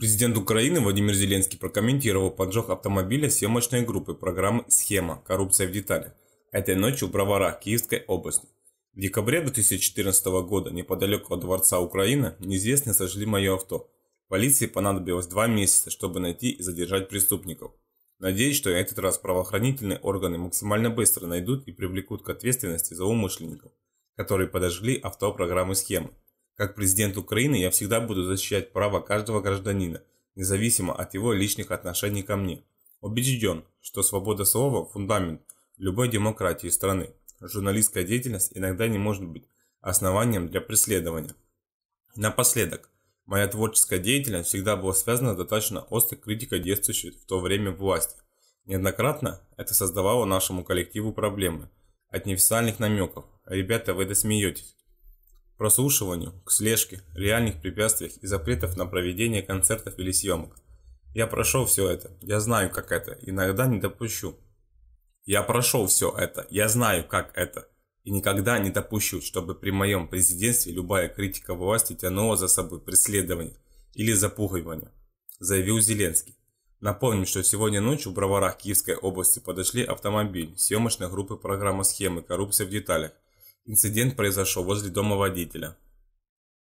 Президент Украины Владимир Зеленский прокомментировал поджог автомобиля съемочной группы программы «Схема. Коррупция в деталях» этой ночью в Броварах Киевской области. В декабре 2014 года неподалеку от Дворца Украины неизвестные сожгли мое авто. Полиции понадобилось два месяца, чтобы найти и задержать преступников. Надеюсь, что этот раз правоохранительные органы максимально быстро найдут и привлекут к ответственности за умышленников, которые подожгли авто программы "Схема". Как президент Украины я всегда буду защищать права каждого гражданина, независимо от его личных отношений ко мне. Убежден, что свобода слова – фундамент любой демократии страны. Журналистская деятельность иногда не может быть основанием для преследования. Напоследок, моя творческая деятельность всегда была связана с достаточно острой критикой действующей в то время власти. Неоднократно это создавало нашему коллективу проблемы. От неофициальных намеков «Ребята, вы досмеетесь», прослушиванию, к слежке, реальных препятствиях и запретов на проведение концертов или съемок. Я прошел все это, я знаю, как это, иногда не допущу. Я прошел все это, я знаю, как это, и никогда не допущу, чтобы при моем президентстве любая критика власти тянула за собой преследование или запугивание, заявил Зеленский. Напомним, что сегодня ночью в Броварах Киевской области подошли автомобиль съемочной группы программы «Схемы. Коррупция в деталях», Инцидент произошел возле дома водителя.